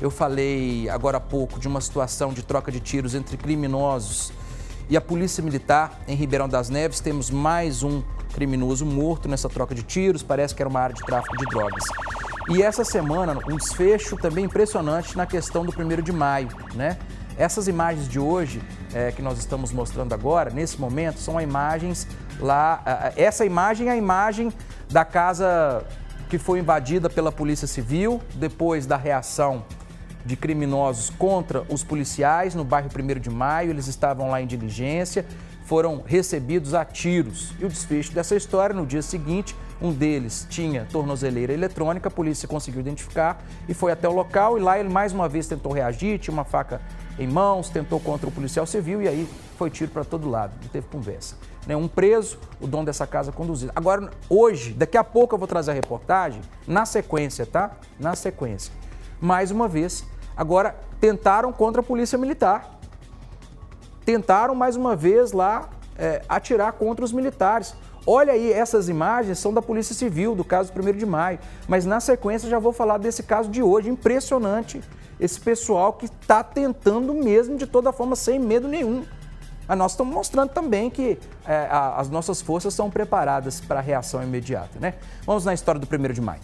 Eu falei agora há pouco de uma situação de troca de tiros entre criminosos e a Polícia Militar em Ribeirão das Neves. Temos mais um criminoso morto nessa troca de tiros, parece que era uma área de tráfico de drogas. E essa semana, um desfecho também impressionante na questão do 1 de maio, né? Essas imagens de hoje é, que nós estamos mostrando agora, nesse momento, são imagens lá. Essa imagem é a imagem da casa que foi invadida pela Polícia Civil, depois da reação de criminosos contra os policiais no bairro 1 de Maio. Eles estavam lá em diligência, foram recebidos a tiros. E o desfecho dessa história, no dia seguinte, um deles tinha tornozeleira eletrônica, a polícia conseguiu identificar e foi até o local. E lá ele mais uma vez tentou reagir, tinha uma faca em mãos, tentou contra o policial civil e aí foi tiro para todo lado, não teve conversa. Né, um preso, o dono dessa casa conduzido. Agora, hoje, daqui a pouco eu vou trazer a reportagem, na sequência, tá? Na sequência. Mais uma vez, Agora, tentaram contra a polícia militar. Tentaram mais uma vez lá é, atirar contra os militares. Olha aí, essas imagens são da Polícia Civil, do caso do 1 de maio. Mas na sequência já vou falar desse caso de hoje. Impressionante esse pessoal que está tentando mesmo, de toda forma, sem medo nenhum. Mas nós estamos mostrando também que é, a, as nossas forças são preparadas para a reação imediata, né? Vamos na história do 1 de maio.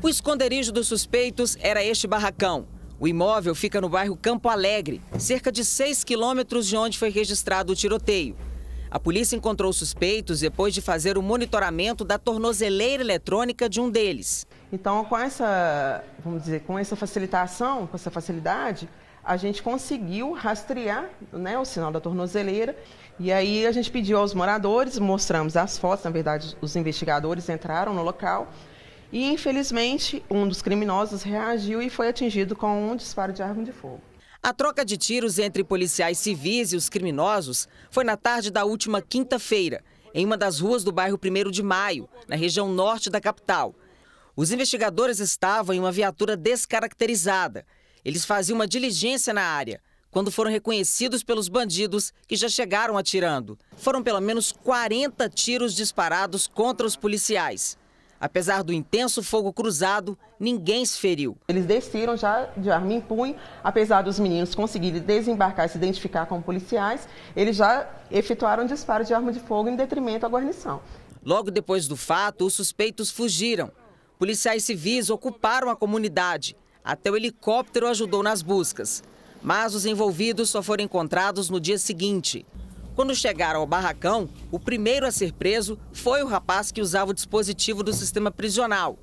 O esconderijo dos suspeitos era este barracão. O imóvel fica no bairro Campo Alegre, cerca de 6 quilômetros de onde foi registrado o tiroteio. A polícia encontrou suspeitos depois de fazer o monitoramento da tornozeleira eletrônica de um deles. Então, com essa, vamos dizer, com essa facilitação, com essa facilidade, a gente conseguiu rastrear né, o sinal da tornozeleira. E aí a gente pediu aos moradores, mostramos as fotos, na verdade, os investigadores entraram no local e, infelizmente, um dos criminosos reagiu e foi atingido com um disparo de arma de fogo. A troca de tiros entre policiais civis e os criminosos foi na tarde da última quinta-feira, em uma das ruas do bairro 1 de Maio, na região norte da capital. Os investigadores estavam em uma viatura descaracterizada. Eles faziam uma diligência na área quando foram reconhecidos pelos bandidos que já chegaram atirando. Foram pelo menos 40 tiros disparados contra os policiais. Apesar do intenso fogo cruzado, ninguém se feriu. Eles desceram já de arma em punho, apesar dos meninos conseguirem desembarcar e se identificar como policiais, eles já efetuaram disparos de arma de fogo em detrimento à guarnição. Logo depois do fato, os suspeitos fugiram. Policiais civis ocuparam a comunidade. Até o helicóptero ajudou nas buscas. Mas os envolvidos só foram encontrados no dia seguinte. Quando chegaram ao barracão, o primeiro a ser preso foi o rapaz que usava o dispositivo do sistema prisional.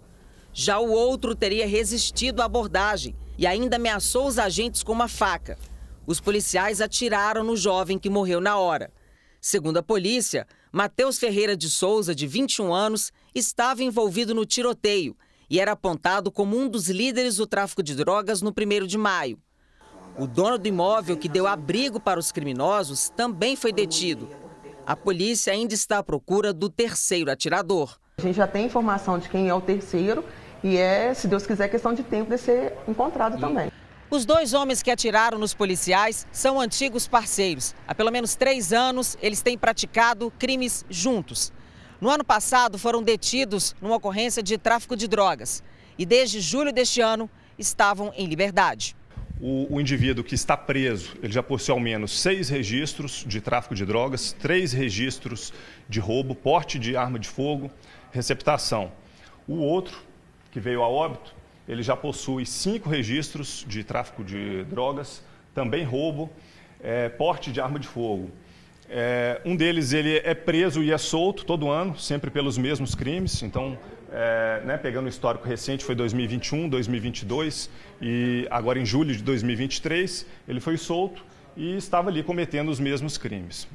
Já o outro teria resistido à abordagem e ainda ameaçou os agentes com uma faca. Os policiais atiraram no jovem que morreu na hora. Segundo a polícia, Matheus Ferreira de Souza, de 21 anos, estava envolvido no tiroteio e era apontado como um dos líderes do tráfico de drogas no 1 de maio. O dono do imóvel que deu abrigo para os criminosos também foi detido. A polícia ainda está à procura do terceiro atirador. A gente já tem informação de quem é o terceiro e é, se Deus quiser, questão de tempo de ser encontrado também. Os dois homens que atiraram nos policiais são antigos parceiros. Há pelo menos três anos, eles têm praticado crimes juntos. No ano passado, foram detidos numa ocorrência de tráfico de drogas. E desde julho deste ano, estavam em liberdade o, o, indivíduo que está preso, ele já possui ao menos seis registros de tráfico de drogas, três registros de roubo, porte de arma de fogo, receptação. O outro, que veio a óbito, ele já possui cinco registros de tráfico de drogas, também roubo, é, porte de arma de fogo. É, um deles ele é preso e é solto todo ano, sempre pelos mesmos crimes. Então, é, né, pegando o histórico recente, foi 2021, 2022 e agora em julho de 2023 ele foi solto e estava ali cometendo os mesmos crimes.